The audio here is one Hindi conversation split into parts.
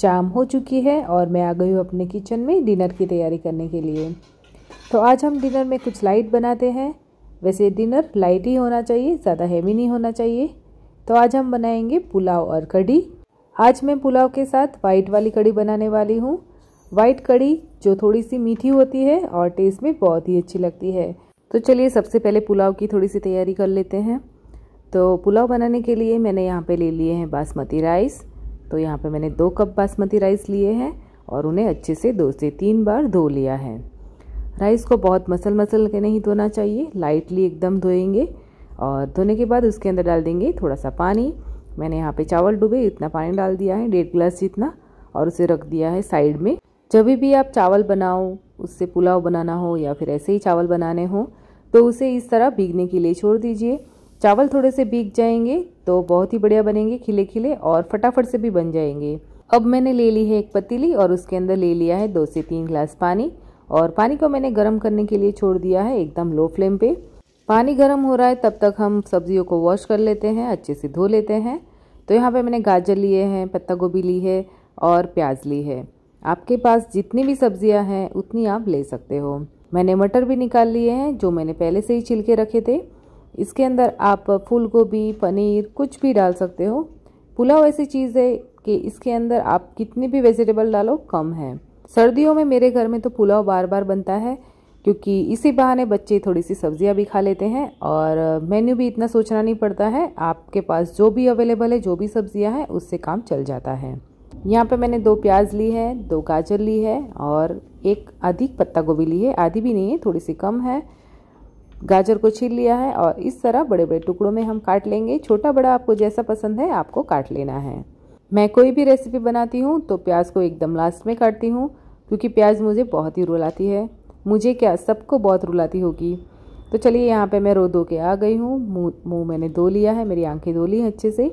शाम हो चुकी है और मैं आ गई हूँ अपने किचन में डिनर की तैयारी करने के लिए तो आज हम डिनर में कुछ लाइट बनाते हैं वैसे डिनर लाइट ही होना चाहिए ज़्यादा हैवी नहीं होना चाहिए तो आज हम बनाएंगे पुलाव और कड़ी आज मैं पुलाव के साथ वाइट वाली कड़ी बनाने वाली हूँ वाइट कड़ी जो थोड़ी सी मीठी होती है और टेस्ट में बहुत ही अच्छी लगती है तो चलिए सबसे पहले पुलाव की थोड़ी सी तैयारी कर लेते हैं तो पुलाव बनाने के लिए मैंने यहाँ पे ले लिए हैं बासमती राइस तो यहाँ पे मैंने दो कप बासमती राइस लिए हैं और उन्हें अच्छे से दो से तीन बार धो लिया है राइस को बहुत मसल मसल के नहीं धोना चाहिए लाइटली एकदम धोएंगे और धोने के बाद उसके अंदर डाल देंगे थोड़ा सा पानी मैंने यहाँ पे चावल डूबे इतना पानी डाल दिया है डेढ़ गिलास जितना और उसे रख दिया है साइड में जब भी आप चावल बनाओ उससे पुलाव बनाना हो या फिर ऐसे ही चावल बनाने हो तो उसे इस तरह भीगने के लिए छोड़ दीजिए चावल थोड़े से भीग जाएंगे तो बहुत ही बढ़िया बनेंगे खिले खिले और फटाफट से भी बन जाएंगे अब मैंने ले ली है एक पतीली और उसके अंदर ले लिया है दो से तीन ग्लास पानी और पानी को मैंने गर्म करने के लिए छोड़ दिया है एकदम लो फ्लेम पे पानी गर्म हो रहा है तब तक हम सब्जियों को वॉश कर लेते हैं अच्छे से धो लेते हैं तो यहाँ पे मैंने गाजर लिए हैं पत्ता गोभी ली है और प्याज ली है आपके पास जितनी भी सब्ज़ियाँ हैं उतनी आप ले सकते हो मैंने मटर भी निकाल लिए हैं जो मैंने पहले से ही छिलके रखे थे इसके अंदर आप फूल गोभी पनीर कुछ भी डाल सकते हो पुलाव ऐसी चीज़ है कि इसके अंदर आप कितनी भी वेजिटेबल डालो कम है सर्दियों में मेरे घर में तो पुलाव बार बार बनता है क्योंकि इसी बहाने बच्चे थोड़ी सी सब्जियां भी खा लेते हैं और मेन्यू भी इतना सोचना नहीं पड़ता है आपके पास जो भी अवेलेबल है जो भी सब्जियां हैं उससे काम चल जाता है यहाँ पे मैंने दो प्याज ली है दो गाजर ली है और एक आधी पत्ता गोभी ली है आधी भी नहीं है थोड़ी सी कम है गाजर को छील लिया है और इस तरह बड़े बड़े टुकड़ों में हम काट लेंगे छोटा बड़ा आपको जैसा पसंद है आपको काट लेना है मैं कोई भी रेसिपी बनाती हूँ तो प्याज को एकदम लास्ट में काटती हूँ क्योंकि प्याज मुझे बहुत ही रुलाती है मुझे क्या सबको बहुत रुलाती होगी तो चलिए यहाँ पे मैं रो धो के आ गई हूँ मुँह मुँह मैंने धो लिया है मेरी आंखें धो ली हैं अच्छे से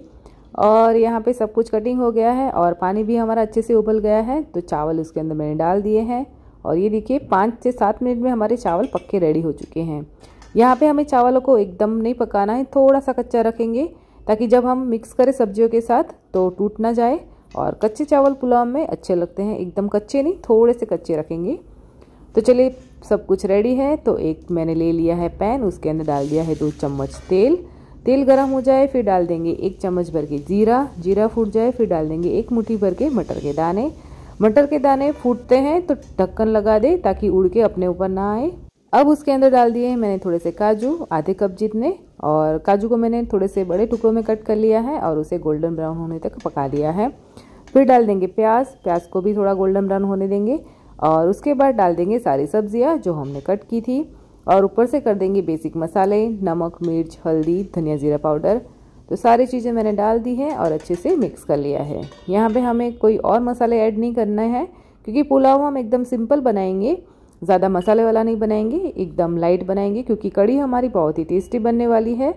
और यहाँ पे सब कुछ कटिंग हो गया है और पानी भी हमारा अच्छे से उबल गया है तो चावल उसके अंदर मैंने डाल दिए हैं और ये देखिए पाँच से सात मिनट में हमारे चावल पक्के रेडी हो चुके हैं यहाँ पे हमें चावलों को एकदम नहीं पकाना है थोड़ा सा कच्चा रखेंगे ताकि जब हम मिक्स करें सब्जियों के साथ तो टूट ना जाए और कच्चे चावल पुलाव में अच्छे लगते हैं एकदम कच्चे नहीं थोड़े से कच्चे रखेंगे तो चलिए सब कुछ रेडी है तो एक मैंने ले लिया है पैन उसके अंदर डाल दिया है दो चम्मच तेल तेल गर्म हो जाए फिर डाल देंगे एक चम्मच भर के जीरा जीरा फूट जाए फिर डाल देंगे एक मुठ्ठी भर के मटर के दाने मटर के दाने फूटते हैं तो ढक्कन लगा दे ताकि उड़ के अपने ऊपर ना आए अब उसके अंदर डाल दिए मैंने थोड़े से काजू आधे कप जितने और काजू को मैंने थोड़े से बड़े टुकड़ों में कट कर लिया है और उसे गोल्डन ब्राउन होने तक पका लिया है फिर डाल देंगे प्याज प्याज को भी थोड़ा गोल्डन ब्राउन होने देंगे और उसके बाद डाल देंगे सारी सब्जियाँ जो हमने कट की थी और ऊपर से कर देंगे बेसिक मसाले नमक मिर्च हल्दी धनिया ज़ीरा पाउडर तो सारी चीज़ें मैंने डाल दी हैं और अच्छे से मिक्स कर लिया है यहाँ पे हमें कोई और मसाले ऐड नहीं करना है क्योंकि पुलाव हम एकदम सिंपल बनाएंगे ज़्यादा मसाले वाला नहीं बनाएंगे एकदम लाइट बनाएंगे क्योंकि कड़ी हमारी बहुत ही टेस्टी बनने वाली है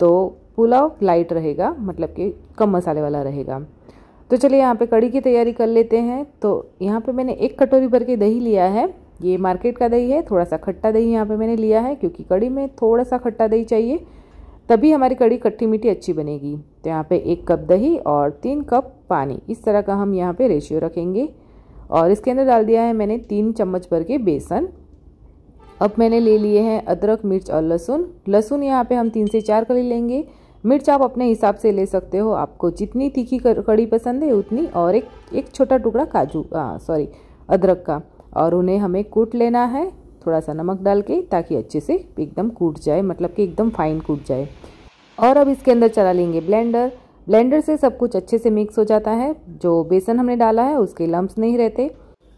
तो पुलाव लाइट रहेगा मतलब कि कम मसाले वाला रहेगा तो चलिए यहाँ पे कड़ी की तैयारी कर लेते हैं तो यहाँ पे मैंने एक कटोरी भर के दही लिया है ये मार्केट का दही है थोड़ा सा खट्टा दही यहाँ पे मैंने लिया है क्योंकि कड़ी में थोड़ा सा खट्टा दही चाहिए तभी हमारी कड़ी खट्टी मीठी अच्छी बनेगी तो यहाँ पे एक कप दही और तीन कप पानी इस तरह का हम यहाँ पर रेशियो रखेंगे और इसके अंदर डाल दिया है मैंने तीन चम्मच भर के बेसन अब मैंने ले लिए हैं अदरक मिर्च और लहसुन लहसुन यहाँ पे हम तीन से चार कली लेंगे मिर्च आप अपने हिसाब से ले सकते हो आपको जितनी तीखी कड़ी पसंद है उतनी और एक एक छोटा टुकड़ा काजू सॉरी अदरक का और उन्हें हमें कूट लेना है थोड़ा सा नमक डाल के ताकि अच्छे से एकदम कूट जाए मतलब कि एकदम फाइन कूट जाए और अब इसके अंदर चला लेंगे ब्लेंडर ब्लेंडर से सब कुछ अच्छे से मिक्स हो जाता है जो बेसन हमने डाला है उसके लम्ब नहीं रहते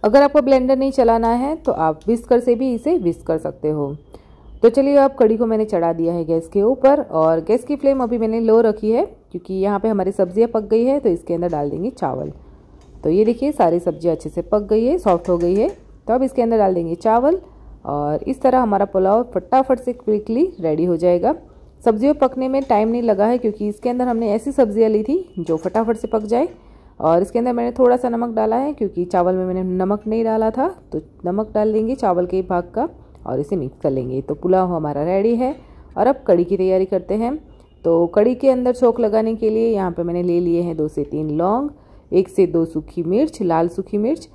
अगर आपको ब्लेंडर नहीं चलाना है तो आप विस्कर से भी इसे विस्क कर सकते हो तो चलिए अब कड़ी को मैंने चढ़ा दिया है गैस के ऊपर और गैस की फ्लेम अभी मैंने लो रखी है क्योंकि यहाँ पे हमारी सब्जियाँ पक गई है तो इसके अंदर डाल देंगे चावल तो ये देखिए सारी सब्जियाँ अच्छे से पक गई है सॉफ्ट हो गई है तो अब इसके अंदर डाल देंगे चावल और इस तरह हमारा पुलाव फटाफट से क्विकली रेडी हो जाएगा सब्जियों पकने में टाइम नहीं लगा है क्योंकि इसके अंदर हमने ऐसी सब्जियाँ ली थी जो फटाफट से पक जाए और इसके अंदर मैंने थोड़ा सा नमक डाला है क्योंकि चावल में मैंने नमक नहीं डाला था तो नमक डाल देंगे चावल के भाग का और इसे मिक्स कर लेंगे तो पुलाव हमारा रेडी है और अब कड़ी की तैयारी करते हैं तो कड़ी के अंदर छोंक लगाने के लिए यहाँ पे मैंने ले लिए हैं दो से तीन लौंग एक से दो सूखी मिर्च लाल सूखी मिर्च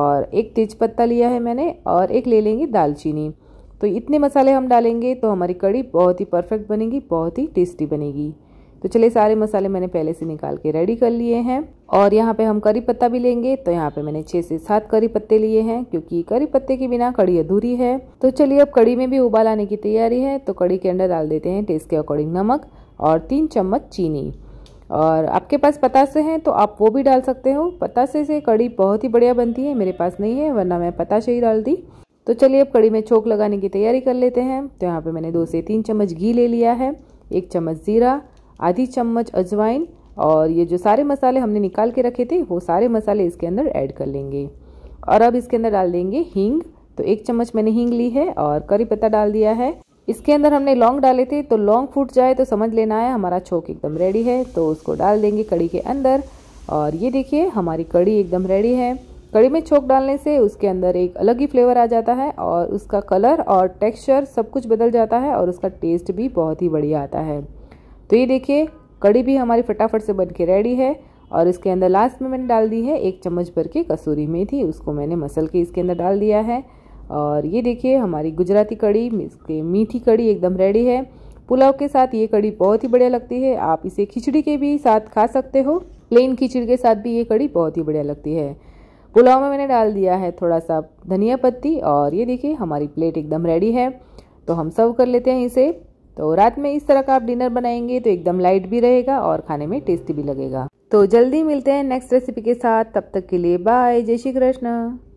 और एक तेज़पत्ता लिया है मैंने और एक ले लेंगे दालचीनी तो इतने मसाले हम डालेंगे तो हमारी कड़ी बहुत ही परफेक्ट बनेगी बहुत ही टेस्टी बनेगी तो चलिए सारे मसाले मैंने पहले से निकाल के रेडी कर लिए हैं और यहाँ पे हम करी पत्ता भी लेंगे तो यहाँ पे मैंने छः से सात करी पत्ते लिए हैं क्योंकि करी पत्ते के बिना कड़ी अधूरी है तो चलिए अब कड़ी में भी उबाल आने की तैयारी है तो कड़ी के अंदर डाल देते हैं टेस्ट के अकॉर्डिंग नमक और तीन चम्मच चीनी और आपके पास पतासे हैं तो आप वो भी डाल सकते हो पतासे से कड़ी बहुत ही बढ़िया बनती है मेरे पास नहीं है वरना मैं पताशे ही डाल दी तो चलिए अब कड़ी में छोंक लगाने की तैयारी कर लेते हैं तो यहाँ पे मैंने दो से तीन चम्मच घी ले लिया है एक चम्मच ज़ीरा आधी चम्मच अजवाइन और ये जो सारे मसाले हमने निकाल के रखे थे वो सारे मसाले इसके अंदर ऐड कर लेंगे और अब इसके अंदर डाल देंगे हींग तो एक चम्मच मैंने हींग ली है और करी पत्ता डाल दिया है इसके अंदर हमने लौंग डाले थे तो लौंग फूट जाए तो समझ लेना है हमारा छोंक एकदम रेडी है तो उसको डाल देंगे कड़ी के अंदर और ये देखिए हमारी कड़ी एकदम रेडी है कड़ी में छोंक डालने से उसके अंदर एक अलग ही फ्लेवर आ जाता है और उसका कलर और टेक्सचर सब कुछ बदल जाता है और उसका टेस्ट भी बहुत ही बढ़िया आता है तो ये देखिए कड़ी भी हमारी फटाफट से बन के रेडी है और इसके अंदर लास्ट में मैंने डाल दी है एक चम्मच भर के कसूरी मेथी उसको मैंने मसल के इसके अंदर डाल दिया है और ये देखिए हमारी गुजराती कड़ी इसके मीठी कड़ी एकदम रेडी है पुलाव के साथ ये कड़ी बहुत ही बढ़िया लगती है आप इसे खिचड़ी के भी साथ खा सकते हो प्लेन खिचड़ी के साथ भी ये कड़ी बहुत ही बढ़िया लगती है पुलाव में मैंने डाल दिया है थोड़ा सा धनिया पत्ती और ये देखिए हमारी प्लेट एकदम रेडी है तो हम सर्व कर लेते हैं इसे तो रात में इस तरह का आप डिनर बनाएंगे तो एकदम लाइट भी रहेगा और खाने में टेस्टी भी लगेगा तो जल्दी मिलते हैं नेक्स्ट रेसिपी के साथ तब तक के लिए बाय जय श्री कृष्ण